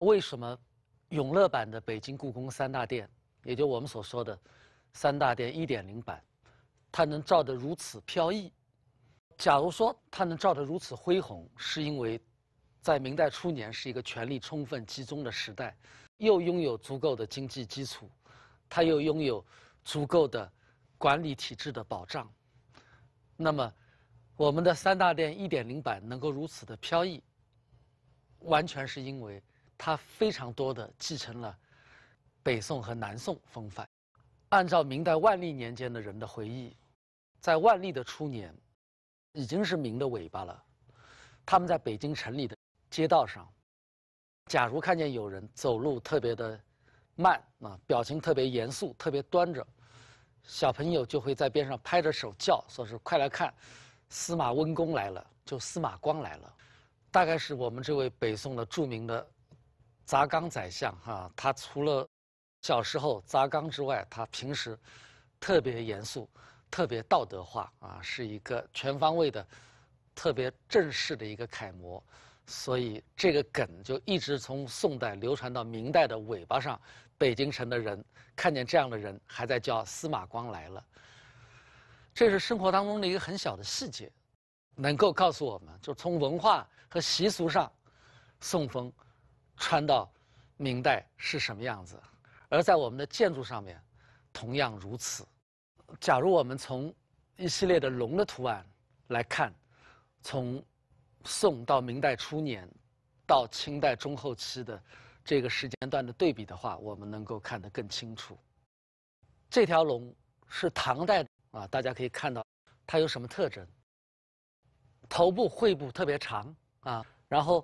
为什么永乐版的北京故宫三大殿，也就我们所说的三大殿1.0版，它能照得如此飘逸？假如说它能照得如此恢宏，是因为在明代初年是一个权力充分集中的时代，又拥有足够的经济基础，它又拥有足够的管理体制的保障。那么，我们的三大殿1.0版能够如此的飘逸，完全是因为。他非常多的继承了北宋和南宋风范。按照明代万历年间的人的回忆，在万历的初年，已经是明的尾巴了。他们在北京城里的街道上，假如看见有人走路特别的慢啊，表情特别严肃、特别端着，小朋友就会在边上拍着手叫，说是“快来看，司马温公来了”，就司马光来了。大概是我们这位北宋的著名的。砸缸宰相哈，他除了小时候砸缸之外，他平时特别严肃，特别道德化啊，是一个全方位的、特别正式的一个楷模。所以这个梗就一直从宋代流传到明代的尾巴上。北京城的人看见这样的人，还在叫司马光来了。这是生活当中的一个很小的细节，能够告诉我们，就从文化和习俗上送风。穿到明代是什么样子？而在我们的建筑上面，同样如此。假如我们从一系列的龙的图案来看，从宋到明代初年，到清代中后期的这个时间段的对比的话，我们能够看得更清楚。这条龙是唐代啊，大家可以看到它有什么特征？头部喙部特别长啊，然后。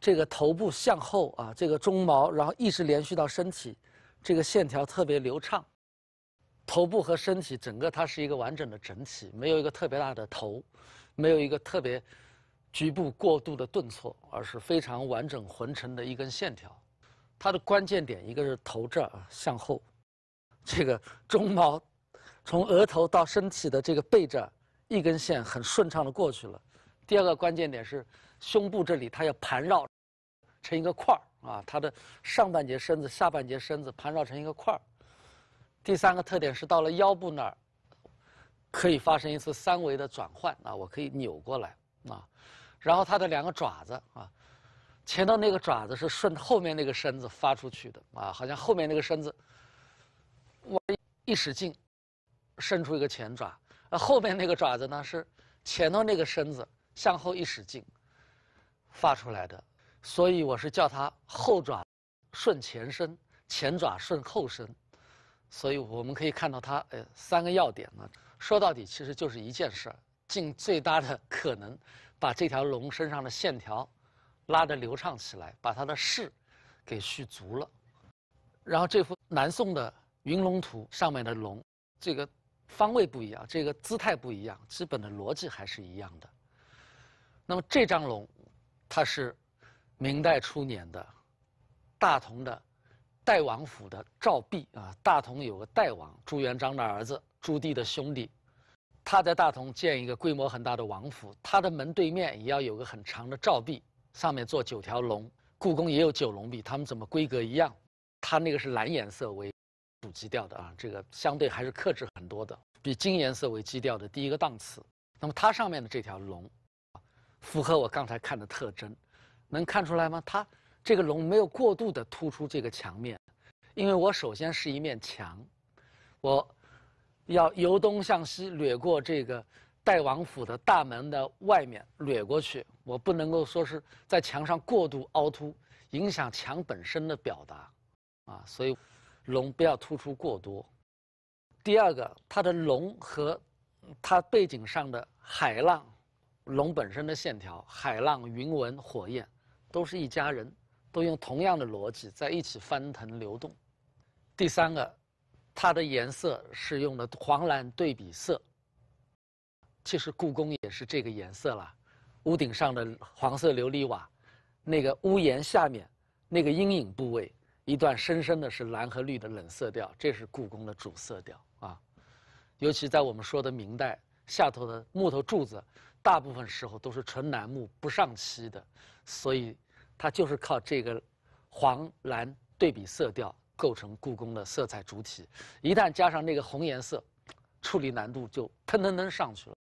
这个头部向后啊，这个鬃毛，然后一直连续到身体，这个线条特别流畅，头部和身体整个它是一个完整的整体，没有一个特别大的头，没有一个特别局部过度的顿挫，而是非常完整浑成的一根线条。它的关键点一个是头这儿向后，这个鬃毛从额头到身体的这个背这儿一根线很顺畅的过去了。第二个关键点是。胸部这里，它要盘绕成一个块儿啊，它的上半截身子、下半截身子盘绕成一个块儿。第三个特点是到了腰部那儿，可以发生一次三维的转换啊，我可以扭过来啊，然后它的两个爪子啊，前头那个爪子是顺后面那个身子发出去的啊，好像后面那个身子我一使劲伸出一个前爪，而后面那个爪子呢是前头那个身子向后一使劲。发出来的，所以我是叫它后爪顺前身，前爪顺后身，所以我们可以看到它呃三个要点呢。说到底，其实就是一件事儿，尽最大的可能把这条龙身上的线条拉得流畅起来，把它的势给蓄足了。然后这幅南宋的云龙图上面的龙，这个方位不一样，这个姿态不一样，基本的逻辑还是一样的。那么这张龙。它是明代初年的大同的代王府的照壁啊。大同有个代王朱元璋的儿子朱棣的兄弟，他在大同建一个规模很大的王府，他的门对面也要有个很长的照壁，上面做九条龙。故宫也有九龙壁，他们怎么规格一样？他那个是蓝颜色为主基调的啊，这个相对还是克制很多的，比金颜色为基调的第一个档次。那么它上面的这条龙。符合我刚才看的特征，能看出来吗？它这个龙没有过度的突出这个墙面，因为我首先是一面墙，我，要由东向西掠过这个代王府的大门的外面掠过去，我不能够说是在墙上过度凹凸，影响墙本身的表达，啊，所以龙不要突出过多。第二个，它的龙和它背景上的海浪。龙本身的线条、海浪、云纹、火焰，都是一家人，都用同样的逻辑在一起翻腾流动。第三个，它的颜色是用的黄蓝对比色。其实故宫也是这个颜色了，屋顶上的黄色琉璃瓦，那个屋檐下面那个阴影部位，一段深深的是蓝和绿的冷色调，这是故宫的主色调啊。尤其在我们说的明代，下头的木头柱子。大部分时候都是纯楠木不上漆的，所以它就是靠这个黄蓝对比色调构成故宫的色彩主体。一旦加上那个红颜色，处理难度就腾腾腾上去了。